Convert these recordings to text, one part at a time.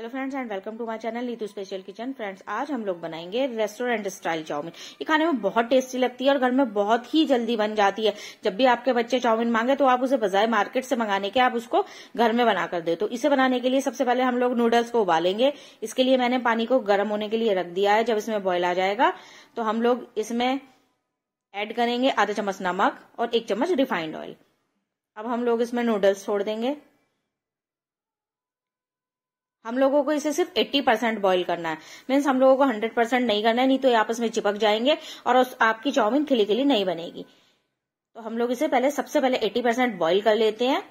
hello friends and welcome to my channel Neetu special kitchen friends आज हम लोग बनाएंगे रेस्टोरेंट स्टाइल चाउमीन ये खाने में बहुत टेस्टी लगती है और घर में बहुत ही जल्दी बन जाती है जब भी आपके बच्चे चाउमीन मांगे तो आप उसे बजाय मार्केट से मंगाने के आप उसको घर में बनाकर दे तो इसे बनाने के लिए सबसे पहले हम लोग नूडल्स को उबालेंगे इसके लिए मैंने पानी को गर्म होने के लिए रख दिया है जब इसमें बॉयल आ जाएगा तो हम लोग इसमें एड करेंगे आधा चम्मच नमक और एक चम्मच रिफाइंड ऑयल अब हम लोग इसमें नूडल्स छोड़ देंगे हम लोगों को इसे सिर्फ 80 परसेंट बॉयल करना है मीन्स हम लोगों को 100 परसेंट नहीं करना है नहीं तो ये आपस में चिपक जाएंगे और आपकी चाउमीन खिली खिली नहीं बनेगी तो हम लोग इसे पहले सबसे पहले 80 परसेंट बॉइल कर लेते हैं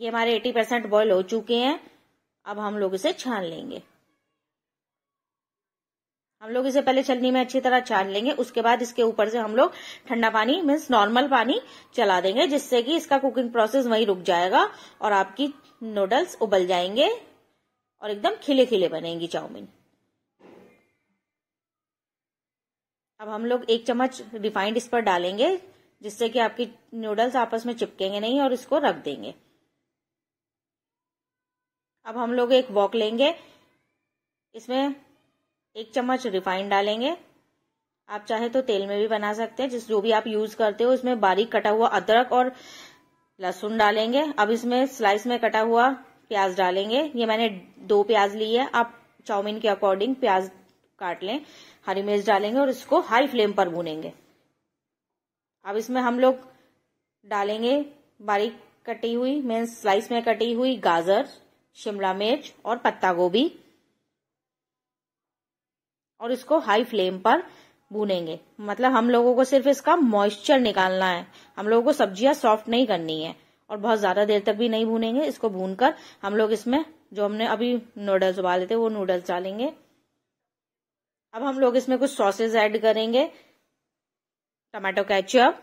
ये हमारे 80 परसेंट बॉइल हो चुके हैं अब हम लोग इसे छान लेंगे हम लोग इसे पहले छलनी में अच्छी तरह छान लेंगे उसके बाद इसके ऊपर से हम लोग ठंडा पानी मीन्स नॉर्मल पानी चला देंगे जिससे कि इसका कुकिंग प्रोसेस वहीं रुक जाएगा और आपकी नूडल्स उबल जाएंगे और एकदम खिले खिले बनेंगी चाउमीन अब हम लोग एक चम्मच रिफाइंड इस पर डालेंगे जिससे कि आपकी नूडल्स आपस में चिपकेंगे नहीं और इसको रख देंगे अब हम लोग एक वॉक लेंगे इसमें एक चम्मच रिफाइंड डालेंगे आप चाहे तो तेल में भी बना सकते हैं जिस जो भी आप यूज करते हो उसमें बारीक कटा हुआ अदरक और लहसुन डालेंगे अब इसमें स्लाइस में कटा हुआ प्याज डालेंगे ये मैंने दो प्याज ली है आप चाउमीन के अकॉर्डिंग प्याज काट लें हरी मिर्च डालेंगे और इसको हाई फ्लेम पर भूनेंगे अब इसमें हम लोग डालेंगे बारीक कटी हुई मीन्स स्लाइस में कटी हुई गाजर शिमला मिर्च और पत्ता गोभी और इसको हाई फ्लेम पर भूनेंगे मतलब हम लोगों को सिर्फ इसका मॉइस्चर निकालना है हम लोगों को सब्जियां सॉफ्ट नहीं करनी है और बहुत ज्यादा देर तक भी नहीं भूनेंगे इसको भून कर हम लोग इसमें जो हमने अभी नूडल्स उबाले थे वो नूडल्स डालेंगे अब हम लोग इसमें कुछ सॉसेज ऐड करेंगे टमाटो कैचअप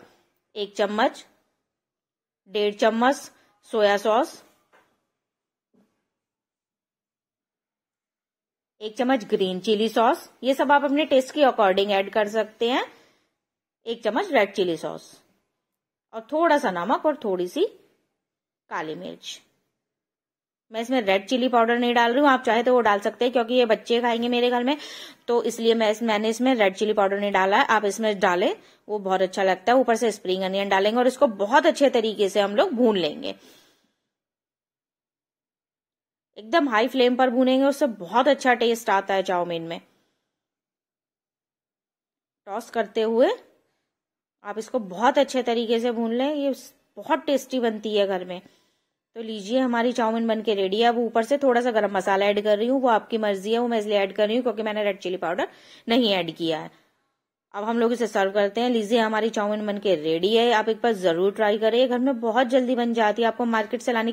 एक चम्मच डेढ़ चम्मच सोया सॉस एक चम्मच ग्रीन चिली सॉस ये सब आप अपने टेस्ट के अकॉर्डिंग ऐड कर सकते हैं एक चम्मच रेड चिली सॉस और थोड़ा सा नमक और थोड़ी सी काली मिर्च मैं इसमें रेड चिली पाउडर नहीं डाल रही हूँ आप चाहे तो वो डाल सकते हैं क्योंकि ये बच्चे खाएंगे मेरे घर में तो इसलिए मैं इस, मैंने इसमें रेड चिली पाउडर नहीं डाला है आप इसमें डालें वो बहुत अच्छा लगता है ऊपर से स्प्रिंग अनियन डालेंगे और इसको बहुत अच्छे तरीके से हम लोग भून लेंगे एकदम हाई फ्लेम पर भूनेंगे उससे बहुत अच्छा टेस्ट आता है चाउमीन में टॉस करते हुए आप इसको बहुत अच्छे तरीके से भून लें ये बहुत टेस्टी बनती है घर में तो लीजिए हमारी चाउमीन बन के रेडी है अब ऊपर से थोड़ा सा गरम मसाला ऐड कर रही हूँ वो आपकी मर्जी है वो मैं इसलिए ऐड कर रही हूँ क्योंकि मैंने रेड चिली पाउडर नहीं ऐड किया है अब हम लोग इसे सर्व करते हैं लीजिए हमारी चाउमीन बन के रेडी है आप एक बार जरूर ट्राई करें घर में बहुत जल्दी बन जाती है आपको मार्केट से लाने की